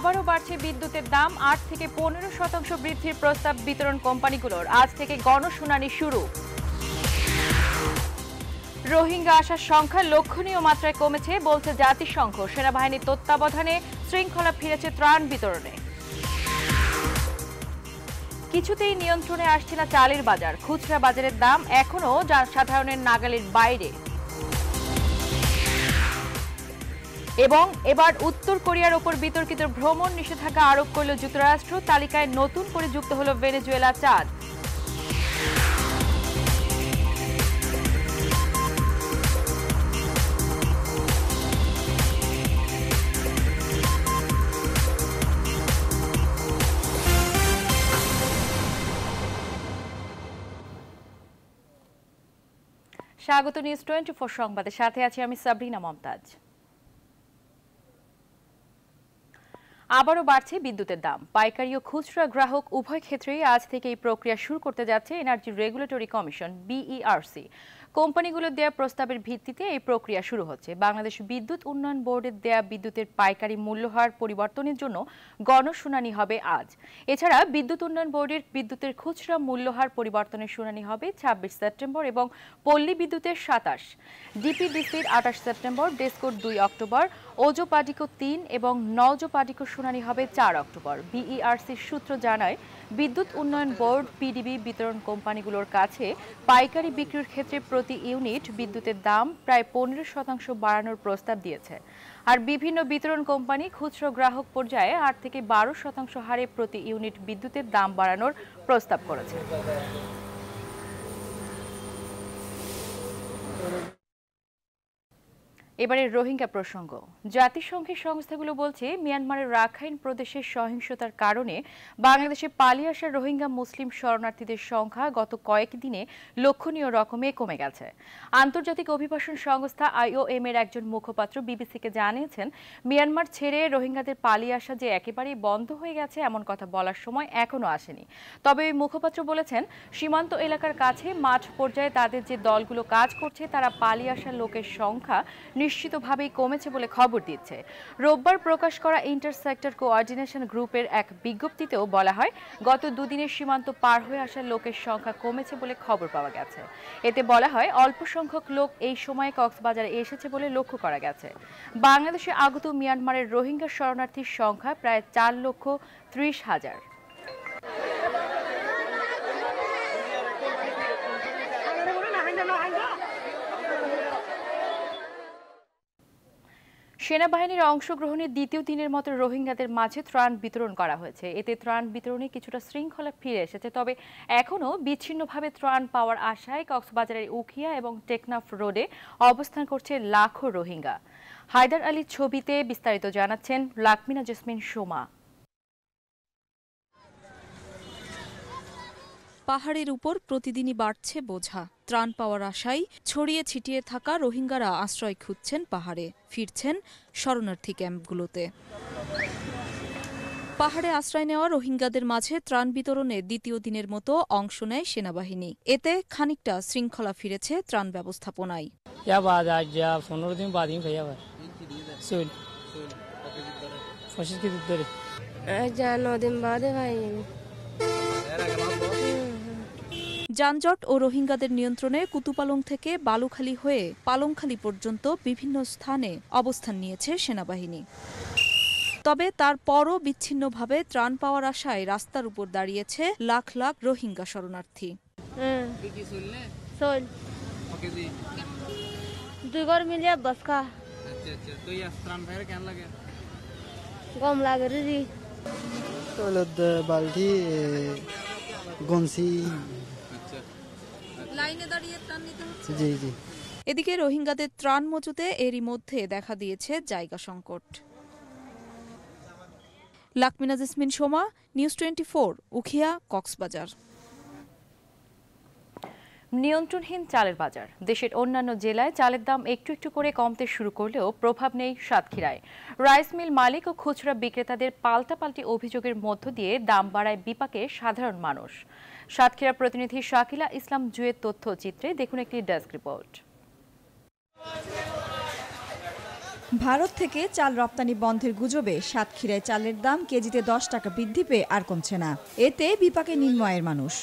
আবারও বাড়ছে বিদ্যুতের দাম আট থেকে পনেরো শতাংশ বৃদ্ধির প্রস্তাব বিতরণ কোম্পানিগুলোর আজ থেকে গণশুনানি শুরু রোহিঙ্গা আসার সংখ্যা লক্ষণীয় মাত্রায় কমেছে বলছে জাতিসংঘ সেনাবাহিনীর তত্ত্বাবধানে শৃঙ্খলা ফিরেছে ত্রাণ বিতরণে কিছুতেই নিয়ন্ত্রণে আসছে না চালের বাজার খুচরা বাজারের দাম এখনও সাধারণের নাগালের বাইরে এবং এবার উত্তর কোরিয়ার ওপর বিতর্কিত ভ্রমণ নিষেধাজ্ঞা আরোপ করল যুক্তরাষ্ট্র তালিকায় নতুন করে যুক্ত হল ভেনেজুয়েলা চাঁদ স্বাগত নিউজ টোয়েন্টি ফোর সংবাদের সাথে আছি আমি সাবরিনা মমতাজ আবারও বাড়ছে বিদ্যুতের দাম পাইকারি ও খুচরা গ্রাহক উভয় ক্ষেত্রেই আজ থেকে এই প্রক্রিয়া শুরু করতে যাচ্ছে এনার্জি রেগুলেটরি কমিশন বিইআরসি কোম্পানিগুলোর দেয়া প্রস্তাবের ভিত্তিতে এই প্রক্রিয়া শুরু হচ্ছে বাংলাদেশ বিদ্যুৎ উন্নয়ন বোর্ডের দেয়া বিদ্যুতের পাইকারি মূল্যহার পরিবর্তনের জন্য গণশুনানি হবে আজ এছাড়া বিদ্যুৎ উন্নয়ন বোর্ডের বিদ্যুতের খুচরা মূল্যহার পরিবর্তনের শুনানি হবে ছাব্বিশ সেপ্টেম্বর এবং পল্লী বিদ্যুতের সাতাশ ডিপিডিসির আঠাশ সেপ্টেম্বর ডেস্কোর দুই অক্টোবর ওজো পাটিকো তিন এবং নজো পাটিকোর শুনানি হবে চার অক্টোবর বিইআরসির সূত্র জানায় বিদ্যুৎ উন্নয়ন বোর্ড পিডিবি বিতরণ কোম্পানিগুলোর কাছে পাইকারি বিক্রির ক্ষেত্রে প্রতি ইউনিট বিদ্যুতের দাম প্রায় পনেরো শতাংশ বাড়ানোর প্রস্তাব দিয়েছে আর বিভিন্ন বিতরণ কোম্পানি খুচরো গ্রাহক পর্যায়ে আট থেকে বারো শতাংশ হারে প্রতি ইউনিট বিদ্যুতের দাম বাড়ানোর প্রস্তাব করেছে এবারে রোহিঙ্গা প্রসঙ্গ জাতিসংঘের সংস্থাগুলো বলছে মিয়ানমারের রাখাইন প্রদেশের সহিংসতার কারণে বাংলাদেশে পালিয়ে আসা রোহিঙ্গা মুসলিম শরণার্থীদের সংখ্যা গত কয়েক দিনে লক্ষণীয় রকমে কমে গেছে আন্তর্জাতিক অভিবাসন সংস্থা আইওএম এর একজন মুখপাত্র বিবিসিকে জানিয়েছেন মিয়ানমার ছেড়ে রোহিঙ্গাদের পালিয়ে আসা যে একেবারেই বন্ধ হয়ে গেছে এমন কথা বলার সময় এখনও আসেনি তবে মুখপাত্র বলেছেন সীমান্ত এলাকার কাছে মাঠ পর্যায়ে তাদের যে দলগুলো কাজ করছে তারা পালিয়ে আসা লোকের সংখ্যা নিশ্চিতভাবেই কমেছে বলে খবর দিচ্ছে রোববার প্রকাশ করা ইন্টারসেক্টর কোঅর্ডিনেশন গ্রুপের এক বিজ্ঞপ্তিতেও বলা হয় গত দুদিনের সীমান্ত পার হয়ে আসা লোকের সংখ্যা কমেছে বলে খবর পাওয়া গেছে এতে বলা হয় অল্প সংখ্যক লোক এই সময়ে কক্সবাজারে এসেছে বলে লক্ষ্য করা গেছে বাংলাদেশে আগত মিয়ানমারের রোহিঙ্গা শরণার্থীর সংখ্যা প্রায় চার লক্ষ ত্রিশ হাজার সেনাবাহিনীর অংশগ্রহণে দ্বিতীয় দিনের মতো রোহিঙ্গাদের মাঝে ত্রাণ বিতরণ করা হয়েছে এতে ত্রাণ বিতরণে কিছুটা শৃঙ্খলা ফিরে এসেছে তবে এখনও বিচ্ছিন্নভাবে ত্রাণ পাওয়ার আশায় কক্সবাজারের উখিয়া এবং টেকনাফ রোডে অবস্থান করছে লাখো রোহিঙ্গা হায়দার আলীর ছবিতে বিস্তারিত জানাচ্ছেন লাকমিনা জেসমিন সোমা পাহাড়ের উপর প্রতিদিনই বাড়ছে বোঝা ত্রাণ পাওয়ার আশায় ছড়িয়ে ছিটিয়ে থাকা রোহিঙ্গারা আশ্রয় খুঁজছেন পাহাড়ে ফিরছেন শরণার্থী ক্যাম্পগুলোতে পাহাড়ে আশ্রয় নেওয়া রোহিঙ্গাদের মাঝে ত্রাণ বিতরণে দ্বিতীয় দিনের মতো অংশ নেয় সেনাবাহিনী এতে খানিকটা শৃঙ্খলা ফিরেছে ত্রাণ ব্যবস্থাপনায় পনেরো দিন বাদে ভাই যানজট ও রোহিঙ্গাদের নিয়ন্ত্রণে কুতুপালং থেকে বালুখালী হয়ে পালংখালী পর্যন্ত বিভিন্ন স্থানে অবস্থান নিয়েছে সেনাবাহিনী তবে তারপরও বিচ্ছিন্নভাবে ত্রাণ পাওয়ার আশায় রাস্তার উপর দাঁড়িয়েছে লাখ লাখ রোহিঙ্গা শরণার্থী বাল্টি গমসি জি জি এদিকে রোহিঙ্গাদের ত্রাণ মজুতে এরই মধ্যে দেখা দিয়েছে জায়গা সংকট লাকমিনা Jesmin Soma news twenty four Ukhia Cox's Bazar নিয়ন্ত্রণহীন চালের বাজার দেশের অন্যান্য জেলায় চালের দাম একটু একটু করে কমতে শুরু করলেও প্রভাব নেই সাতক্ষীরায় রাইস মিল মালিক ও খুচরা বিক্রেতাদের পাল্টাপাল্টি অভিযোগের মধ্য দিয়ে দাম বাড়ায় বিপাকে সাধারণ মানুষ সাতক্ষীরা প্রতিনিধি শাকিলা ইসলাম জুয়ের তথ্যচিত্রে দেখুন একটি ডেস্ক রিপোর্ট ভারত থেকে চাল রপ্তানি বন্ধের গুজবে সাতক্ষীরায় চালের দাম কেজিতে দশ টাকা বৃদ্ধি পেয়ে আর কমছে না এতে বিপাকে নিম্ন মানুষ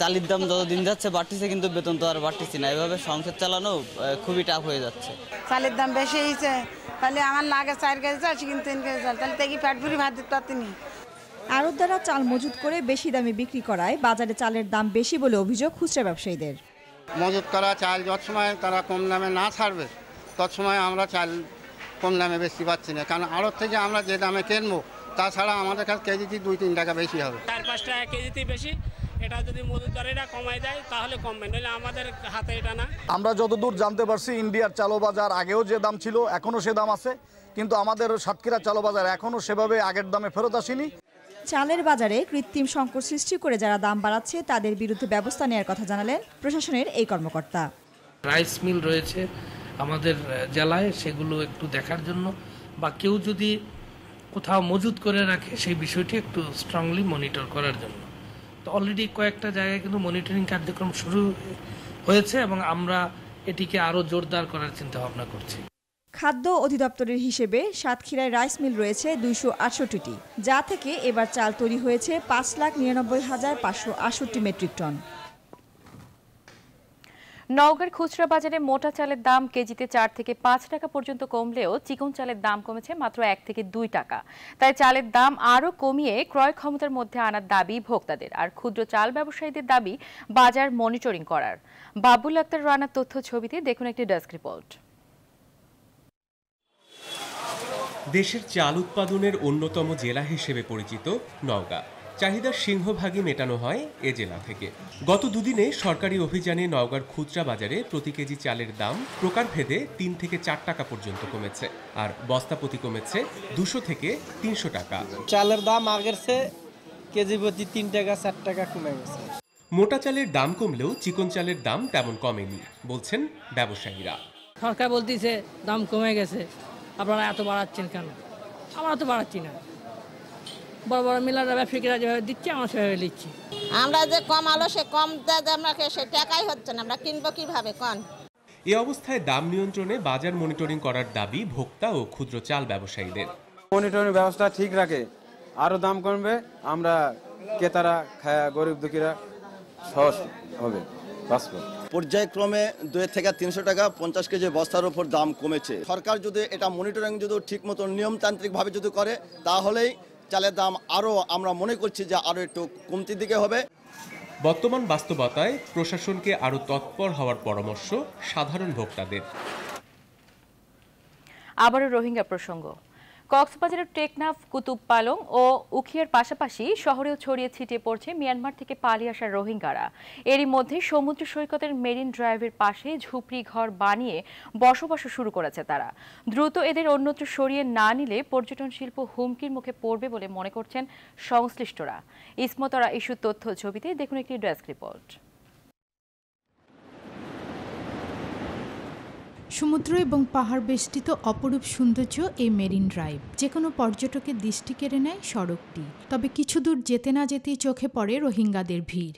চালির দাম যত দিন যাচ্ছে বাড়তেছে কিন্তু বেতন তো আর বাড়তেছে না এভাবে সংসার চালানো খুবই টাফ হয়ে যাচ্ছে চালের দাম বেশি হয়েছে তাহলে আমার লাগে চার কেজি চাল কিন্তু তিন কেজি চাল তাহলে তাকে পেট ভরি ভাত দিতে পারতেনি দ্বারা চাল মজুত করে বেশি দামে বিক্রি করায় বাজারে চালের দাম বেশি বলে অভিযোগ খুচরা ব্যবসায়ীদের মজুত করা চাল যত সময় তারা কম দামে না ছাড়বে তত সময় আমরা চাল কম দামে বেশি পাচ্ছি না কারণ আড়ত থেকে আমরা যে দামে কিনবো তাছাড়া আমাদের কাছে কেজিটি দুই তিন টাকা বেশি হবে চার পাঁচ টাকা কেজিতে বেশি এটা যদি মজুর দর এটা কমায় দেয় তাহলে কমবে নইলে আমাদের হাতে এটা না আমরা যতদূর জানতে পারছি ইন্ডিয়ার চালো বাজার আগেও যে দাম ছিল এখনও সে দাম আছে কিন্তু আমাদের সাতক্ষীরা চালো বাজার এখনও সেভাবে আগের দামে ফেরত আসেনি চালের বাজারে কৃত্রিম সংকট সৃষ্টি করে যারা দাম বাড়াচ্ছে তাদের বিরুদ্ধে ব্যবস্থা নেওয়ার কথা জানালেন প্রশাসনের এই কর্মকর্তা রাইস মিল রয়েছে আমাদের জেলায় সেগুলো একটু দেখার জন্য বা কেউ যদি কোথাও মজুত করে রাখে সেই বিষয়টি একটু স্ট্রংলি মনিটর করার জন্য তো অলরেডি কয়েকটা জায়গায় কিন্তু মনিটরিং কার্যক্রম শুরু হয়েছে এবং আমরা এটিকে আরও জোরদার করার চিন্তা ভাবনা করছি খাদ্য অধিদপ্তরের হিসেবে সাতক্ষীরায় রাইস মিল রয়েছে দুইশো আটষট্টিটি যা থেকে এবার চাল তৈরি হয়েছে পাঁচ লাখ নিরানব্বই হাজার পাঁচশো আটষট্টি মেট্রিক টন নওগাঁর খুচরা বাজারে মোটা চালের দাম কেজিতে চার থেকে পাঁচ টাকা পর্যন্ত কমলেও চিকন চালের দাম কমেছে মাত্র এক থেকে দুই টাকা তাই চালের দাম আরও কমিয়ে ক্রয় ক্ষমতার মধ্যে আনার দাবি ভোক্তাদের আর ক্ষুদ্র চাল ব্যবসায়ীদের দাবি বাজার মনিটরিং করার বাবুল আক্তার রানার তথ্য ছবিতে দেখুন একটি ডেস্ক রিপোর্ট দেশের চাল উৎপাদনের অন্যতম জেলা হিসেবে পরিচিত নওগাঁ চাহিদার সিংহভাগই মেটানো হয় এ জেলা থেকে গত দুদিনে সরকারি অভিযানে নওগাঁর খুচরা বাজারে প্রতি কেজি চালের দাম প্রকারভেদে তিন থেকে চার টাকা পর্যন্ত কমেছে আর বস্তা প্রতি কমেছে দুশো থেকে তিনশো টাকা চালের দাম আগের কেজি প্রতি তিন টাকা চার টাকা কমে গেছে মোটা চালের দাম কমলেও চিকন চালের দাম তেমন কমেনি বলছেন ব্যবসায়ীরা সরকার বলতেছে দাম কমে গেছে আপনারা এত বাড়াচ্ছেন কেন আমরা তো বাড়াচ্ছি না বড় বড় মিলারা ব্যবসায়ীরা যেভাবে দিচ্ছে আমরা সেভাবে নিচ্ছি আমরা যে কম আলো সে কম আমরা সে টাকাই হচ্ছে না আমরা কিনবো কিভাবে কন এ অবস্থায় দাম নিয়ন্ত্রণে বাজার মনিটরিং করার দাবি ভোক্তা ও ক্ষুদ্র চাল ব্যবসায়ীদের মনিটরিং ব্যবস্থা ঠিক রাখে আরও দাম কমবে আমরা ক্রেতারা গরিব দুঃখীরা সহজ হবে পর্যায়ক্রমে দুই থেকে তিনশো টাকা পঞ্চাশ কেজি বস্তার উপর দাম কমেছে সরকার যদি এটা মনিটরিং যদি ঠিক মতো নিয়মতান্ত্রিকভাবে যদি করে তাহলেই চালের দাম আরও আমরা মনে করছি যে আরও একটু কমতির দিকে হবে বর্তমান বাস্তবতায় প্রশাসনকে আরও তৎপর হওয়ার পরামর্শ সাধারণ ভোক্তাদের আবারও রোহিঙ্গা প্রসঙ্গ কক্সবাজারের টেকনাফ কুতুব পালং ও উখিয়ার পাশাপাশি শহরেও ছড়িয়ে ছিটিয়ে পড়ছে মিয়ানমার থেকে পালিয়ে আসা রোহিঙ্গারা এরই মধ্যে সমুদ্র সৈকতের মেরিন ড্রাইভের পাশে ঝুপড়ি ঘর বানিয়ে বসবাস শুরু করেছে তারা দ্রুত এদের অন্যত্র সরিয়ে না নিলে পর্যটন শিল্প হুমকির মুখে পড়বে বলে মনে করছেন সংশ্লিষ্টরা ইসমতরা ইস্যু তথ্য ছবিতে দেখুন একটি ডেস্ক রিপোর্ট সমুদ্র এবং পাহাড় বেষ্টিত অপরূপ সৌন্দর্য এই মেরিন ড্রাইভ যে কোনো পর্যটকের দৃষ্টি কেড়ে নেয় সড়কটি তবে কিছু দূর যেতে না যেতেই চোখে পড়ে রোহিঙ্গাদের ভিড়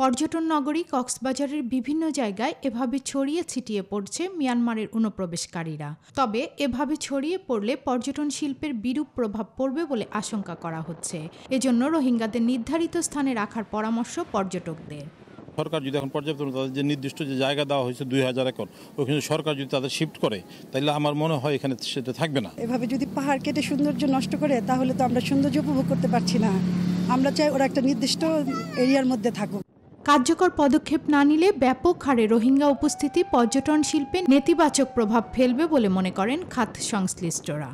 পর্যটন নগরী কক্সবাজারের বিভিন্ন জায়গায় এভাবে ছড়িয়ে ছিটিয়ে পড়ছে মিয়ানমারের অনুপ্রবেশকারীরা তবে এভাবে ছড়িয়ে পড়লে পর্যটন শিল্পের বিরূপ প্রভাব পড়বে বলে আশঙ্কা করা হচ্ছে এজন্য রোহিঙ্গাদের নির্ধারিত স্থানে রাখার পরামর্শ পর্যটকদের সরকার যদি এখন পর্যাপ্ত তাদের যে নির্দিষ্ট যে জায়গা দেওয়া হয়েছে দুই হাজার একর ওইখানে সরকার যদি তাদের শিফট করে তাহলে আমার মনে হয় এখানে সেটা থাকবে না এভাবে যদি পাহাড় কেটে সৌন্দর্য নষ্ট করে তাহলে তো আমরা সৌন্দর্য উপভোগ করতে পারছি না আমরা চাই ওরা একটা নির্দিষ্ট এরিয়ার মধ্যে থাকুক কার্যকর পদক্ষেপ না নিলে ব্যাপক হারে রোহিঙ্গা উপস্থিতি পর্যটন শিল্পে নেতিবাচক প্রভাব ফেলবে বলে মনে করেন খাত সংশ্লিষ্টরা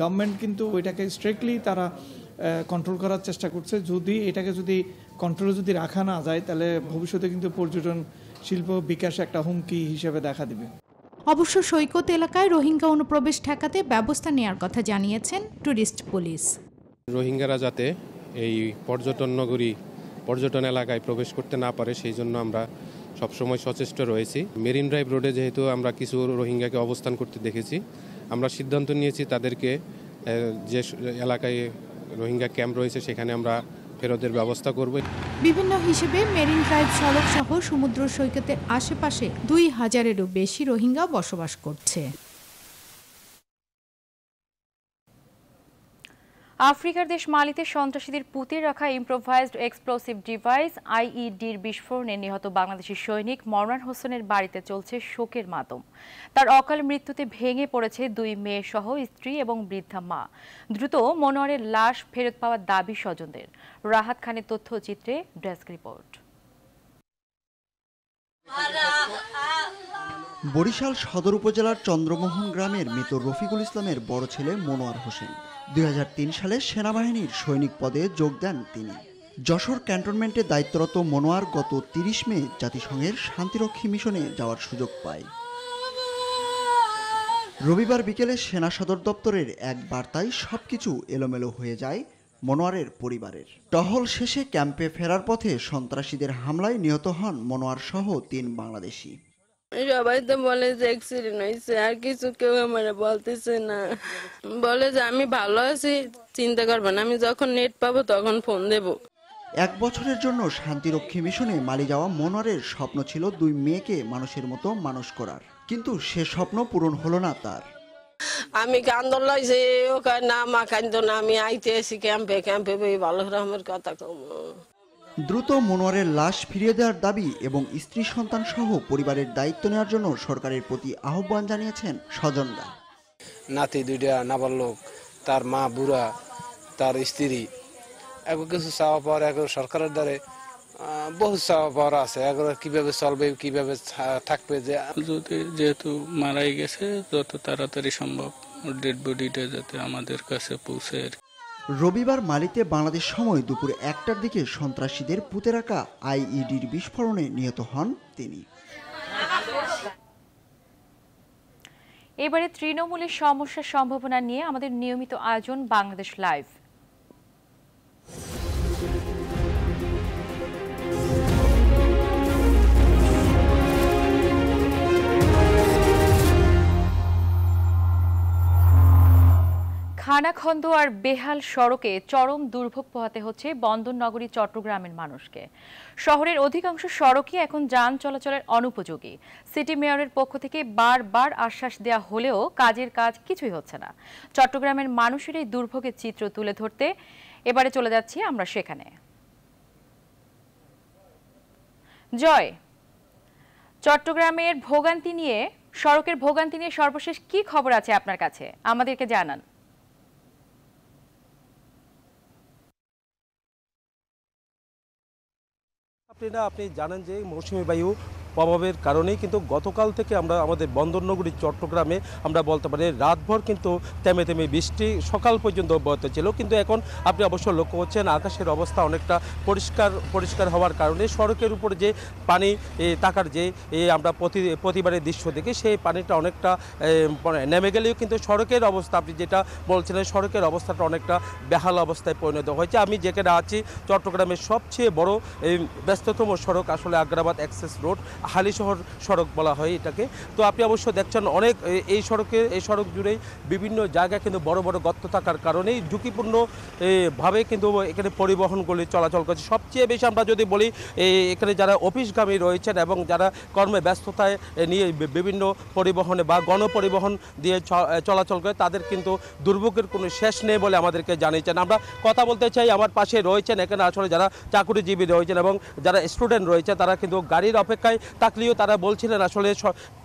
গভর্নমেন্ট কিন্তু ওইটাকে স্ট্রিক্টলি তারা কন্ট্রোল করার চেষ্টা করছে যদি এটাকে যদি কন্ট্রোলে যদি রাখা না যায় তাহলে ভবিষ্যতে কিন্তু পর্যটন শিল্প বিকাশ একটা হুমকি হিসেবে দেখা দিবে অবশ্য সৈকত এলাকায় রোহিঙ্গা অনুপ্রবেশ ঠেকাতে ব্যবস্থা নেওয়ার কথা জানিয়েছেন ট্যুরিস্ট পুলিশ রোহিঙ্গারা যাতে এই পর্যটন নগরী পর্যটন এলাকায় প্রবেশ করতে না পারে সেই জন্য আমরা সবসময় সচেষ্ট রয়েছি মেরিন ড্রাইভ রোডে যেহেতু আমরা কিছু রোহিঙ্গাকে অবস্থান করতে দেখেছি আমরা সিদ্ধান্ত নিয়েছি তাদেরকে যে এলাকায় রোহিঙ্গা ক্যাম্প রয়েছে সেখানে আমরা ফেরতের ব্যবস্থা করব বিভিন্ন হিসেবে মেরিন ড্রাইভ সড়ক সহ সমুদ্র সৈকতের আশেপাশে দুই হাজারেরও বেশি রোহিঙ্গা বসবাস করছে আফ্রিকার দেশ মালিতে সন্ত্রাসীদের পুঁতে রাখা ইম্প্রোভাইজড এক্সপ্লোসিভ ডিভাইস আইইডির বিস্ফোরণে নিহত বাংলাদেশি সৈনিক মরনান হোসেনের বাড়িতে চলছে শোকের মাতম তার অকাল মৃত্যুতে ভেঙে পড়েছে দুই মেয়ে সহ স্ত্রী এবং বৃদ্ধা মা দ্রুত মনোয়ারের লাশ ফেরত পাওয়ার দাবি স্বজনদের রাহাত খানের তথ্যচিত্রে ডেস্ক রিপোর্ট বরিশাল সদর উপজেলার চন্দ্রমোহন গ্রামের মৃত রফিকুল ইসলামের বড় ছেলে মনোয়ার হোসেন দুই সালে সেনাবাহিনীর সৈনিক পদে যোগ দেন তিনি যশোর ক্যান্টনমেন্টে দায়িত্বরত মনোয়ার গত তিরিশ মে জাতিসংঘের শান্তিরক্ষী মিশনে যাওয়ার সুযোগ পায় রবিবার বিকেলে সেনা সদর দপ্তরের এক বার্তায় সবকিছু এলোমেলো হয়ে যায় মনোয়ারের পরিবারের টহল শেষে ক্যাম্পে ফেরার পথে সন্ত্রাসীদের হামলায় নিহত হন মনোয়ার সহ তিন বাংলাদেশি সবাই তো বলে যে অ্যাক্সিডেন্ট হয়েছে আর কিছু কেউ আমার বলতেছে না বলে যে আমি ভালো আছি চিন্তা করবেন আমি যখন নেট পাবো তখন ফোন দেব এক বছরের জন্য শান্তিরক্ষী মিশনে মালি যাওয়া মনোয়ারের স্বপ্ন ছিল দুই মেয়েকে মানুষের মতো মানুষ করার কিন্তু সে স্বপ্ন পূরণ হলো না তার আমি কান্দন যে ওখানে না মা কান্দ না আমি আইতে আসি ক্যাম্পে ক্যাম্পে ভালো রহমের কথা কম দ্রুত মনোয়ারের লাশ ফিরিয়ে দেওয়ার দাবি এবং স্ত্রী সন্তান সহ পরিবারের দায়িত্ব নেওয়ার জন্য সরকারের প্রতি আহ্বান জানিয়েছেন স্বজনরা নাতি দুইটা নাবালক তার মা বুড়া তার স্ত্রী এগো কিছু চাওয়া পাওয়ার এগো সরকারের দ্বারে বহু চাওয়া পাওয়ার আছে এগুলো কিভাবে চলবে কিভাবে থাকবে যে যদি যেহেতু মারাই গেছে যত তাড়াতাড়ি সম্ভব ডেড বডিটা যাতে আমাদের কাছে পৌঁছে আর রবিবার মালিতে বাংলাদেশ সময় দুপুর একটার দিকে সন্ত্রাসীদের পুঁতে রাখা আইইডির বিস্ফোরণে নিহত হন তিনি এবারে তৃণমূলের সমস্যার সম্ভাবনা নিয়ে আমাদের নিয়মিত আয়োজন বাংলাদেশ লাইভ খানাখন্দ আর বেহাল সড়কে চরম দুর্ভোগ পোহাতে হচ্ছে নগরী চট্টগ্রামের মানুষকে শহরের অধিকাংশ সড়কই এখন যান চলাচলের অনুপযোগী সিটি মেয়রের পক্ষ থেকে বারবার আশ্বাস দেয়া হলেও কাজের কাজ কিছুই হচ্ছে না চট্টগ্রামের মানুষের এই দুর্ভোগের চিত্র তুলে ধরতে এবারে চলে যাচ্ছি আমরা সেখানে জয় চট্টগ্রামের ভোগান্তি নিয়ে সড়কের ভোগান্তি নিয়ে সর্বশেষ কি খবর আছে আপনার কাছে আমাদেরকে জানান আপনারা আপনি জানেন যে মৌসুমি বায়ু অভাবের কারণেই কিন্তু গতকাল থেকে আমরা আমাদের বন্দরনগরী চট্টগ্রামে আমরা বলতে পারি রাতভর কিন্তু তেমে তেমে বৃষ্টি সকাল পর্যন্ত অব্যাহত ছিল কিন্তু এখন আপনি অবশ্য লক্ষ্য করছেন আকাশের অবস্থা অনেকটা পরিষ্কার পরিষ্কার হওয়ার কারণে সড়কের উপর যে পানি তাকার যে আমরা প্রতি প্রতিবারের দৃশ্য দেখি সেই পানিটা অনেকটা মানে নেমে গেলেও কিন্তু সড়কের অবস্থা আপনি যেটা বলছিলেন সড়কের অবস্থাটা অনেকটা বেহাল অবস্থায় পরিণত হয়েছে আমি যেখানে আছি চট্টগ্রামের সবচেয়ে বড় ব্যস্ততম সড়ক আসলে আগ্রাবাদ অ্যাক্সেস রোড হালিশহর সড়ক বলা হয় এটাকে তো আপনি অবশ্য দেখছেন অনেক এই সড়কে এই সড়ক জুড়ে বিভিন্ন জায়গায় কিন্তু বড় বড় গর্ত থাকার কারণেই ঝুঁকিপূর্ণ ভাবে কিন্তু এখানে পরিবহনগুলি চলাচল করছে সবচেয়ে বেশি আমরা যদি বলি এখানে যারা অফিসগামী রয়েছেন এবং যারা কর্মে ব্যস্ততায় নিয়ে বিভিন্ন পরিবহনে বা গণপরিবহন দিয়ে চলাচল করে তাদের কিন্তু দুর্ভোগের কোনো শেষ নেই বলে আমাদেরকে জানিয়েছেন আমরা কথা বলতে চাই আমার পাশে রয়েছেন এখানে আসলে যারা চাকুরিজীবী রয়েছেন এবং যারা স্টুডেন্ট রয়েছে তারা কিন্তু গাড়ির অপেক্ষায় থাকলেও তারা বলছিলেন আসলে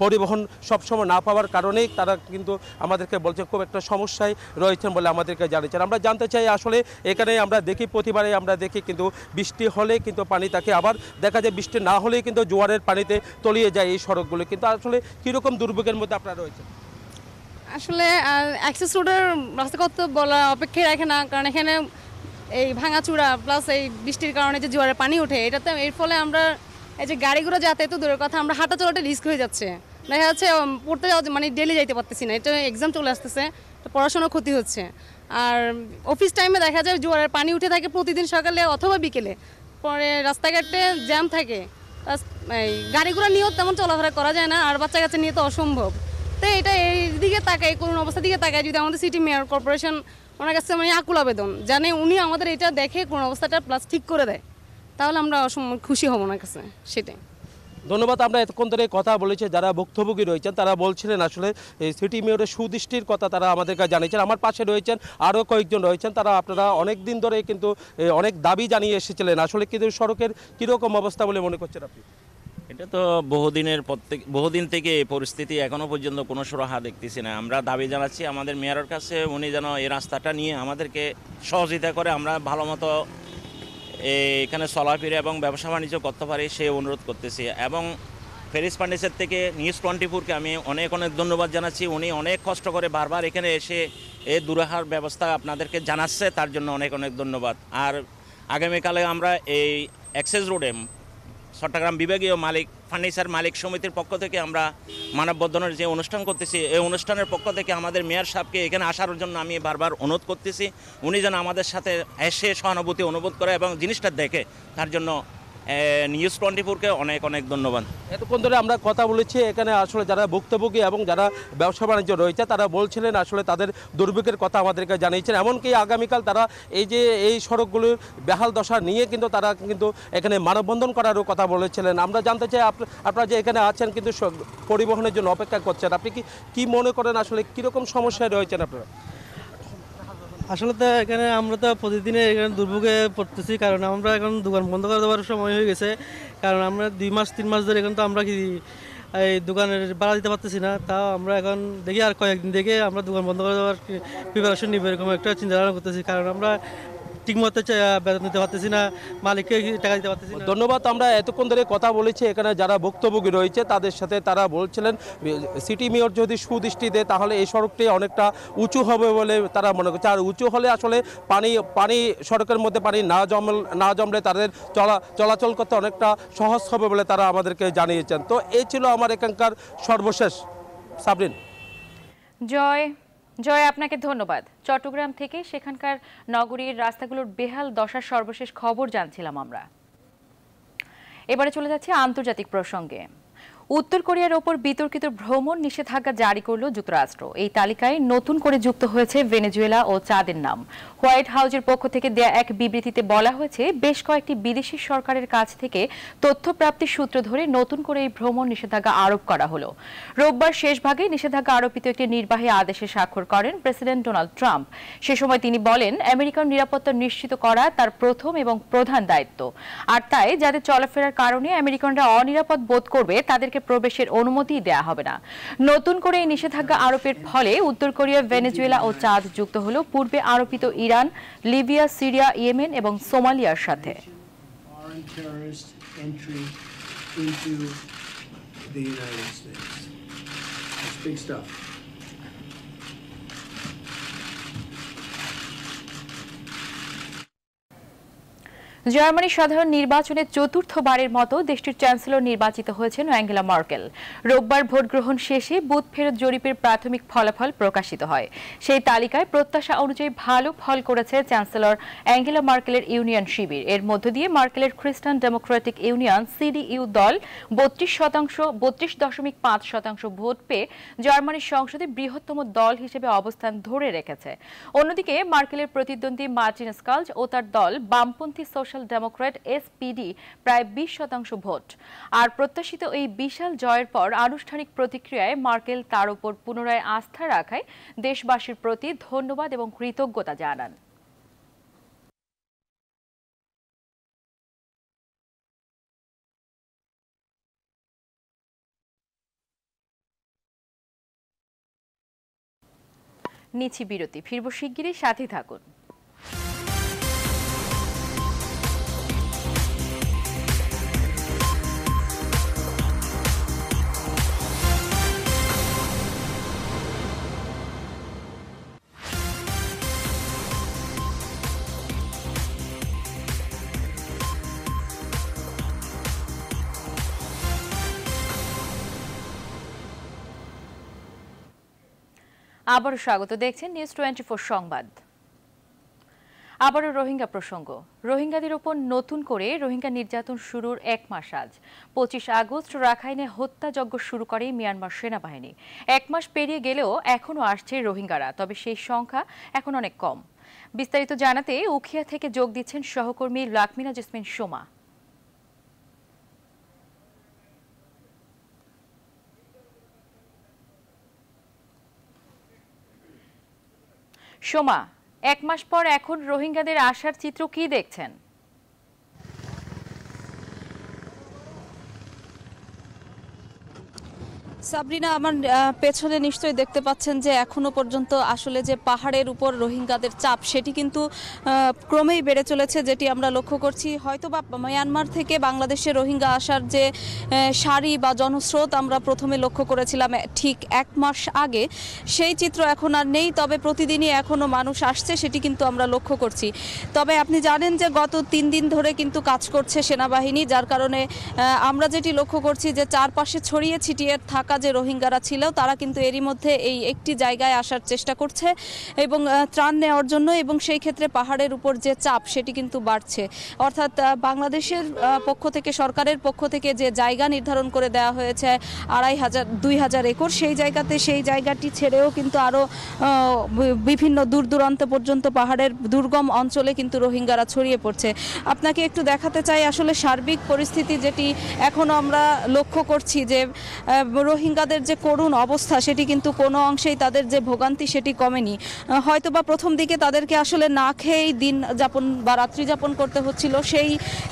পরিবহন সবসময় না পাওয়ার কারণেই তারা কিন্তু আমাদেরকে বলছে খুব একটা সমস্যায় রয়েছেন বলে আমাদেরকে জানিয়েছেন আমরা জানতে চাই আসলে এখানে আমরা দেখি প্রতিবারে আমরা দেখি কিন্তু বৃষ্টি হলে কিন্তু পানি তাকে আবার দেখা যায় বৃষ্টি না হলেই কিন্তু জোয়ারের পানিতে তলিয়ে যায় এই সড়কগুলো কিন্তু আসলে কীরকম দুর্ভোগের মধ্যে আপনারা রয়েছেন আসলে অ্যাক্সেস রোডের রাস্তা কত বলা অপেক্ষায় রাখে না কারণ এখানে এই ভাঙাচূড়া প্লাস এই বৃষ্টির কারণে যে জোয়ারের পানি ওঠে এটাতে এর ফলে আমরা এই যে গাড়িগুলো যাতে তো দূরের কথা আমরা হাঁটা চলাটা রিস্ক হয়ে যাচ্ছে দেখা যাচ্ছে পড়তে যাওয়া মানে ডেলি যাইতে পারতেছি না এটা এক্সাম চলে আসতেছে তো পড়াশোনার ক্ষতি হচ্ছে আর অফিস টাইমে দেখা যায় জোয়ারের পানি উঠে থাকে প্রতিদিন সকালে অথবা বিকেলে পরে রাস্তাঘাটে জ্যাম থাকে এই গাড়িগুলো নিয়েও তেমন চলাফেরা করা যায় না আর বাচ্চা কাচ্চা নিয়ে তো অসম্ভব তো এটা এই দিকে তাকায় করুন অবস্থা দিকে তাকায় যদি আমাদের সিটি মেয়র কর্পোরেশন ওনার কাছে মানে আকুল আবেদন জানে উনি আমাদের এটা দেখে কোন অবস্থাটা প্লাস ঠিক করে দেয় তাহলে আমরা খুশি হব না কাছে সেটাই ধন্যবাদ আমরা এতক্ষণ ধরে কথা বলেছি যারা ভুক্তভোগী রয়েছেন তারা বলছিলেন আসলে সিটি মেয়রের সুদৃষ্টির কথা তারা আমাদেরকে জানিয়েছেন আমার পাশে রয়েছেন আরও কয়েকজন রয়েছেন তারা আপনারা অনেক দিন ধরে কিন্তু অনেক দাবি জানিয়ে এসেছিলেন আসলে কিন্তু সড়কের কীরকম অবস্থা বলে মনে করছেন আপনি এটা তো বহুদিনের প্রত্যেক বহুদিন থেকে এই পরিস্থিতি এখনও পর্যন্ত কোনো সুরাহা দেখতেছি না আমরা দাবি জানাচ্ছি আমাদের মেয়রের কাছে উনি যেন এই রাস্তাটা নিয়ে আমাদেরকে সহযোগিতা করে আমরা ভালো মতো এখানে ফিরে এবং ব্যবসা বাণিজ্য করতে পারে সে অনুরোধ করতেছি এবং ফেরিস ফার্নিচার থেকে নিউজ ফোরকে আমি অনেক অনেক ধন্যবাদ জানাচ্ছি উনি অনেক কষ্ট করে বারবার এখানে এসে এ দুরাহার ব্যবস্থা আপনাদেরকে জানাচ্ছে তার জন্য অনেক অনেক ধন্যবাদ আর আগামীকালে আমরা এই অ্যাক্সেস রোডে চট্টগ্রাম বিভাগীয় মালিক ফার্নিচার মালিক সমিতির পক্ষ থেকে আমরা মানববন্ধনের যে অনুষ্ঠান করতেছি এই অনুষ্ঠানের পক্ষ থেকে আমাদের মেয়র সাহেবকে এখানে আসার জন্য আমি বারবার অনুরোধ করতেছি উনি যেন আমাদের সাথে এসে সহানুভূতি অনুভূত করে এবং জিনিসটা দেখে তার জন্য নিউজ টোয়েন্টি ফোরকে অনেক অনেক ধন্যবাদ এতক্ষণ ধরে আমরা কথা বলেছি এখানে আসলে যারা ভুক্তভোগী এবং যারা ব্যবসা বাণিজ্য রয়েছে তারা বলছিলেন আসলে তাদের দুর্ভোগের কথা আমাদেরকে জানিয়েছেন এমনকি আগামীকাল তারা এই যে এই সড়কগুলো বেহাল দশা নিয়ে কিন্তু তারা কিন্তু এখানে মানববন্ধন করারও কথা বলেছিলেন আমরা জানতে চাই আপনারা যে এখানে আছেন কিন্তু পরিবহনের জন্য অপেক্ষা করছেন আপনি কি কী মনে করেন আসলে কীরকম সমস্যায় রয়েছেন আপনারা আসলে তো এখানে আমরা তো প্রতিদিনে এখানে দুর্ভোগে পড়তেছি কারণ আমরা এখন দোকান বন্ধ করে দেওয়ার সময় হয়ে গেছে কারণ আমরা দুই মাস তিন মাস ধরে এখন তো আমরা কি এই দোকানের ভাড়া দিতে পারতেছি না তাও আমরা এখন দেখি আর কয়েকদিন দেখে আমরা দোকান বন্ধ করে দেওয়ার প্রিপারেশন নিব এরকম একটা চিন্তাধারণা করতেছি কারণ আমরা ঠিকমতো বেতন দিতে পারতেছি না মালিককে টাকা দিতে পারতেছি ধন্যবাদ আমরা এতক্ষণ ধরে কথা বলেছি এখানে যারা ভুক্তভোগী রয়েছে তাদের সাথে তারা বলছিলেন সিটি মেয়র যদি সুদৃষ্টি দেয় তাহলে এই সড়কটি অনেকটা উঁচু হবে বলে তারা মনে করছে আর উঁচু হলে আসলে পানি পানি সড়কের মধ্যে পানি না জম না জমলে তাদের চলা চলাচল করতে অনেকটা সহজ হবে বলে তারা আমাদেরকে জানিয়েছেন তো এই ছিল আমার এখানকার সর্বশেষ সাবরিন জয় জয় আপনাকে ধন্যবাদ চট্টগ্রাম থেকে সেখানকার নগরীর রাস্তাগুলোর বেহাল দশার সর্বশেষ খবর জানছিলাম আমরা এবারে চলে যাচ্ছি আন্তর্জাতিক প্রসঙ্গে উত্তর কোরিয়ার ওপর বিতর্কিত ভ্রমণ নিষেধাজ্ঞা জারি করল যুক্তরাষ্ট্র এই তালিকায় নতুন করে যুক্ত হয়েছে ভেনেজুয়েলা ও চাঁদের নাম হোয়াইট হাউজের পক্ষ থেকে দেয়া এক বিবৃতিতে বলা হয়েছে বেশ কয়েকটি বিদেশি সরকারের কাছ থেকে তথ্য প্রাপ্তির সূত্র ধরে নতুন করে এই ভ্রমণ নিষেধাজ্ঞা আরোপ করা হলো রোববার শেষ ভাগে নিষেধাজ্ঞা আরোপিত একটি নির্বাহী আদেশে স্বাক্ষর করেন প্রেসিডেন্ট ডোনাল্ড ট্রাম্প সে সময় তিনি বলেন আমেরিকার নিরাপত্তা নিশ্চিত করা তার প্রথম এবং প্রধান দায়িত্ব আর তাই যাদের চলাফেরার কারণে আমেরিকানরা অনিরাপদ বোধ করবে তাদেরকে প্রবেশের অনুমতি দেয়া হবে না নতুন করে এই নিষেধাজ্ঞা আরোপের ফলে উত্তর কোরিয়া ভেনেজুয়েলা ও চাঁদ যুক্ত হল পূর্বে আরোপিত ইরান লিবিয়া সিরিয়া ইয়েমেন এবং সোমালিয়ার সাথে the United States. big stuff. Germany সাধারণ নির্বাচনে চতুর্থবারের মতো দেশটির চ্যান্সেলর নির্বাচিত হয়েছেন অ্যাঙ্গেলা মার্কেল রোববার ভোট গ্রহণ শেষে বুথ ফেরত জরিপের প্রাথমিক ফলাফল প্রকাশিত হয় সেই তালিকায় প্রত্যাশা অনুযায়ী ভালো ফল করেছে চ্যান্সেলর অ্যাঙ্গেলা মার্কেলের ইউনিয়ন শিবির এর মধ্য দিয়ে মার্কেলের খ্রিস্টান ডেমোক্রেটিক ইউনিয়ন সিডিইউ দল বত্রিশ শতাংশ বত্রিশ দশমিক পাঁচ শতাংশ ভোট পেয়ে জার্মানির সংসদে বৃহত্তম দল হিসেবে অবস্থান ধরে রেখেছে অন্যদিকে মার্কেলের প্রতিদ্বন্দ্বী মার্টিন স্কালজ ও তার দল বামপন্থী সোশ্যাল সোশ্যাল ডেমোক্র্যাট এসপিডি প্রায় বিশ শতাংশ ভোট আর প্রত্যাশিত এই বিশাল জয়ের পর আনুষ্ঠানিক প্রতিক্রিয়ায় মার্কেল তার উপর পুনরায় আস্থা রাখায় দেশবাসীর প্রতি ধন্যবাদ এবং কৃতজ্ঞতা জানান নিচি বিরতি ফিরব শিগগিরই সাথে থাকুন আবারও স্বাগত দেখছেন নিউজ টোয়েন্টি সংবাদ আবারও রোহিঙ্গা প্রসঙ্গ রোহিঙ্গাদের ওপর নতুন করে রোহিঙ্গা নির্যাতন শুরুর এক মাস আজ পঁচিশ আগস্ট রাখাইনে হত্যাযজ্ঞ শুরু করে মিয়ানমার সেনাবাহিনী এক মাস পেরিয়ে গেলেও এখনও আসছে রোহিঙ্গারা তবে সেই সংখ্যা এখন অনেক কম বিস্তারিত জানাতে উখিয়া থেকে যোগ দিচ্ছেন সহকর্মী লাকমিনা জেসমিন সোমা সোমা এক মাস পর এখন রোহিঙ্গাদের আসার চিত্র কি দেখছেন সাবরিনা আমার পেছনে নিশ্চয়ই দেখতে পাচ্ছেন যে এখনো পর্যন্ত আসলে যে পাহাড়ের উপর রোহিঙ্গাদের চাপ সেটি কিন্তু ক্রমেই বেড়ে চলেছে যেটি আমরা লক্ষ্য করছি হয়তো বা মায়ানমার থেকে বাংলাদেশে রোহিঙ্গা আসার যে সারি বা জনস্রোত আমরা প্রথমে লক্ষ্য করেছিলাম ঠিক এক মাস আগে সেই চিত্র এখন আর নেই তবে প্রতিদিনই এখনও মানুষ আসছে সেটি কিন্তু আমরা লক্ষ্য করছি তবে আপনি জানেন যে গত তিন দিন ধরে কিন্তু কাজ করছে সেনাবাহিনী যার কারণে আমরা যেটি লক্ষ্য করছি যে চারপাশে ছড়িয়ে ছিটিয়ে থাকা থাকা যে রোহিঙ্গারা ছিল তারা কিন্তু এরই মধ্যে এই একটি জায়গায় আসার চেষ্টা করছে এবং ত্রাণ নেওয়ার জন্য এবং সেই ক্ষেত্রে পাহাড়ের উপর যে চাপ সেটি কিন্তু বাড়ছে অর্থাৎ বাংলাদেশের পক্ষ থেকে সরকারের পক্ষ থেকে যে জায়গা নির্ধারণ করে দেওয়া হয়েছে আড়াই হাজার দুই হাজার একর সেই জায়গাতে সেই জায়গাটি ছেড়েও কিন্তু আরও বিভিন্ন দূর দূরান্ত পর্যন্ত পাহাড়ের দুর্গম অঞ্চলে কিন্তু রোহিঙ্গারা ছড়িয়ে পড়ছে আপনাকে একটু দেখাতে চাই আসলে সার্বিক পরিস্থিতি যেটি এখনও আমরা লক্ষ্য করছি যে রোহিঙ্গা রোহিঙ্গাদের যে করুণ অবস্থা সেটি কিন্তু কোনো অংশেই তাদের যে ভোগান্তি সেটি কমেনি হয়তো বা প্রথম দিকে তাদেরকে আসলে না খেয়েই দিন যাপন বা রাত্রি যাপন করতে হচ্ছিল সেই